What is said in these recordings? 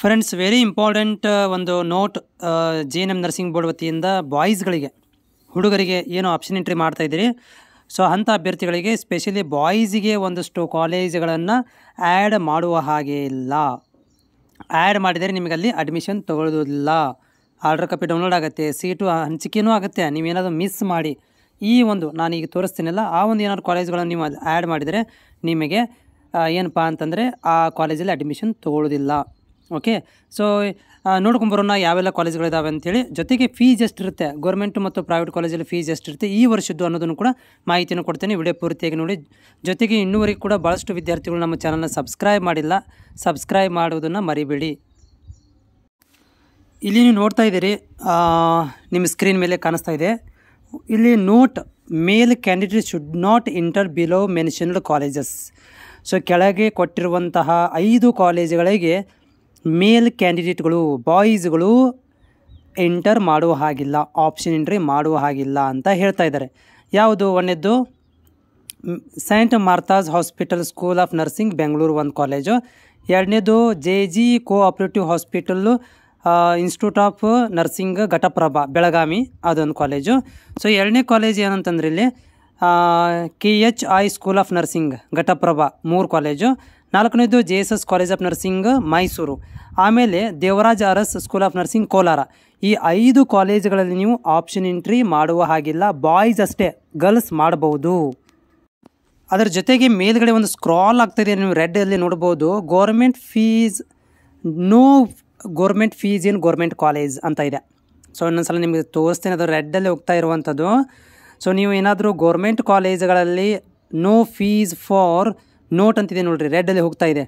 friends very important ಒಂದು note J N M nursing board ವತಿಯಿಂದ ಬಾಯ್ಸ್ಗಳಿಗೆ ಹುಡುಗರಿಗೆ ಏನು ಆಪ್ಷನ್ ಎಂಟ್ರಿ ಮಾಡ್ತಾ ಇದ್ದೀರಿ ಸೊ ಅಂಥ ಅಭ್ಯರ್ಥಿಗಳಿಗೆ ಸ್ಪೆಷಲಿ ಬಾಯ್ಸಿಗೆ ಒಂದಷ್ಟು ಕಾಲೇಜ್ಗಳನ್ನು ಆ್ಯಡ್ ಮಾಡುವ ಹಾಗೆ ಇಲ್ಲ ಆ್ಯಡ್ ಮಾಡಿದರೆ ನಿಮಗಲ್ಲಿ ಅಡ್ಮಿಷನ್ ತೊಗೊಳ್ಳೋದಿಲ್ಲ ಆರ್ಡರ್ ಕಾಪಿ ಡೌನ್ಲೋಡ್ ಆಗುತ್ತೆ ಸೀಟು ಹಂಚಿಕೆಯೂ ಆಗುತ್ತೆ ನೀವೇನಾದರೂ ಮಿಸ್ ಮಾಡಿ ಈ ಒಂದು ನಾನು ಈಗ ತೋರಿಸ್ತೀನಲ್ಲ ಆ ಒಂದು ಏನಾದ್ರು ಕಾಲೇಜ್ಗಳನ್ನು ನೀವು ಆ್ಯಡ್ ಮಾಡಿದರೆ ನಿಮಗೆ ಏನಪ್ಪ ಅಂತಂದರೆ ಆ ಕಾಲೇಜಲ್ಲಿ ಅಡ್ಮಿಷನ್ ತೊಗೊಳ್ಳೋದಿಲ್ಲ ಓಕೆ ಸೊ ನೋಡ್ಕೊಂಬರೋಣ ಯಾವೆಲ್ಲ ಕಾಲೇಜ್ಗಳಿದ್ದಾವೆ ಅಂಥೇಳಿ ಜೊತೆಗೆ ಫೀಸ್ ಎಷ್ಟಿರುತ್ತೆ ಗೌರ್ಮೆಂಟ್ ಮತ್ತು ಪ್ರೈವೇಟ್ ಕಾಲೇಜಲ್ಲಿ ಫೀಸ್ ಎಷ್ಟಿರುತ್ತೆ ಈ ವರ್ಷದ್ದು ಅನ್ನೋದನ್ನು ಕೂಡ ಮಾಹಿತಿಯನ್ನು ಕೊಡ್ತೇನೆ ವಿಡಿಯೋ ಪೂರ್ತಿಯಾಗಿ ನೋಡಿ ಜೊತೆಗೆ ಇನ್ನೂವರೆಗೆ ಕೂಡ ಭಾಳಷ್ಟು ವಿದ್ಯಾರ್ಥಿಗಳು ನಮ್ಮ ಚಾನಲ್ನ ಸಬ್ಸ್ಕ್ರೈಬ್ ಮಾಡಿಲ್ಲ ಸಬ್ಸ್ಕ್ರೈಬ್ ಮಾಡೋದನ್ನು ಮರಿಬೇಡಿ ಇಲ್ಲಿ ನೀವು ನೋಡ್ತಾ ಇದ್ದೀರಿ ನಿಮ್ಮ ಸ್ಕ್ರೀನ್ ಮೇಲೆ ಕಾಣಿಸ್ತಾ ಇದೆ ಇಲ್ಲಿ note male candidate should not enter below mentioned colleges so ಕೆಳಗೆ ಕೊಟ್ಟಿರುವಂತಹ ಐದು ಕಾಲೇಜುಗಳಿಗೆ ಮೇಲ್ ಕ್ಯಾಂಡಿಡೇಟ್ಗಳು ಬಾಯ್ಸ್ಗಳು ಎಂಟರ್ ಮಾಡುವ ಹಾಗಿಲ್ಲ ಆಪ್ಷನ್ ಎಂಟ್ರಿ ಮಾಡುವ ಹಾಗಿಲ್ಲ ಅಂತ ಹೇಳ್ತಾ ಇದ್ದಾರೆ ಯಾವುದು ಒಂದೇದ್ದು saint Martha's hospital school of nursing Bengaluru ಒಂದು ಕಾಲೇಜು ಎರಡನೇದು J G cooperative hospital institute of nursing Ghataprabha Belagavi ಅದೊಂದು ಕಾಲೇಜು ಸೊ ಎರಡನೇ ಕಾಲೇಜ್ ಏನಂತಂದ್ರೆ ಇಲ್ಲಿ K H I school of nursing Ghataprabha ಮೂರು ಕಾಲೇಜು ನಾಲ್ಕನೇದು J S S college of nursing Mysuru ಆಮೇಲೆ Devaraj Urs school of nursing Kolar ಈ ಐದು ಕಾಲೇಜುಗಳಲ್ಲಿ ನೀವು ಆಪ್ಷನ್ ಎಂಟ್ರಿ ಮಾಡುವ ಹಾಗಿಲ್ಲ ಬಾಯ್ಸ್ ಅಷ್ಟೇ ಗರ್ಲ್ಸ್ ಮಾಡಬಹುದು ಅದರ ಜೊತೆಗೆ ಮೇಲ್ಗಡೆ ಒಂದು ಸ್ಕ್ರಾಲ್ ಆಗ್ತಿದೆ ನೀವು ರೆಡ್ಡಲ್ಲಿ ನೋಡ್ಬೋದು government fees no government fees in government college ಅಂತ ಇದೆ ಸೊ ಇನ್ನೊಂದ್ಸಲ ನಿಮಗೆ ತೋರಿಸ್ತೇನೆ ಅದು ರೆಡ್ಡಲ್ಲಿ ಹೋಗ್ತಾ ಇರುವಂಥದ್ದು ಸೊ ನೀವು ಏನಾದರೂ ಗೋರ್ಮೆಂಟ್ ಕಾಲೇಜ್ಗಳಲ್ಲಿ ನೋ ಫೀಸ್ ಫಾರ್ ನೋಟ್ ಅಂತಿದೆ ನೋಡಿರಿ ರೆಡ್ಡಲ್ಲಿ ಹೋಗ್ತಾ ಇದೆ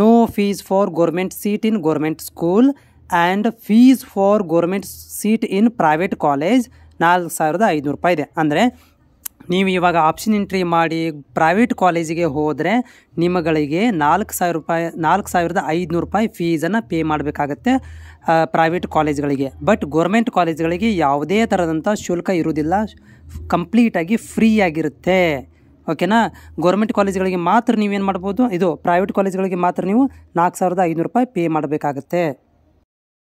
no fees for government seat in government school and fees for government seat in private college ನಾಲ್ಕು ಸಾವಿರದ ಐದುನೂರು ರೂಪಾಯಿ ಇದೆ ಅಂದರೆ ನೀವು ಇವಾಗ ಆಪ್ಷನ್ ಎಂಟ್ರಿ ಮಾಡಿ ಪ್ರೈವೇಟ್ ಕಾಲೇಜಿಗೆ ಹೋದರೆ ನಿಮಗಳಿಗೆ ನಾಲ್ಕು ಸಾವಿರ ರೂಪಾಯಿ ನಾಲ್ಕು ಸಾವಿರದ ಐದುನೂರು ರೂಪಾಯಿ ಫೀಸನ್ನು ಪೇ ಮಾಡಬೇಕಾಗತ್ತೆ ಪ್ರೈವೇಟ್ ಕಾಲೇಜ್ಗಳಿಗೆ ಬಟ್ ಗೌರ್ಮೆಂಟ್ ಕಾಲೇಜ್ಗಳಿಗೆ ಯಾವುದೇ ಥರದಂಥ ಶುಲ್ಕ ಇರುವುದಿಲ್ಲ ಕಂಪ್ಲೀಟಾಗಿ ಫ್ರೀ ಆಗಿರುತ್ತೆ ಓಕೆನಾ ಗೌರ್ಮೆಂಟ್ ಕಾಲೇಜ್ಗಳಿಗೆ ಮಾತ್ರ ನೀವೇನು ಮಾಡ್ಬೋದು ಇದು ಪ್ರೈವೇಟ್ ಕಾಲೇಜ್ಗಳಿಗೆ ಮಾತ್ರ ನೀವು ನಾಲ್ಕು ಸಾವಿರದ ಐನೂರು ರೂಪಾಯಿ ಪೇ ಮಾಡಬೇಕಾಗತ್ತೆ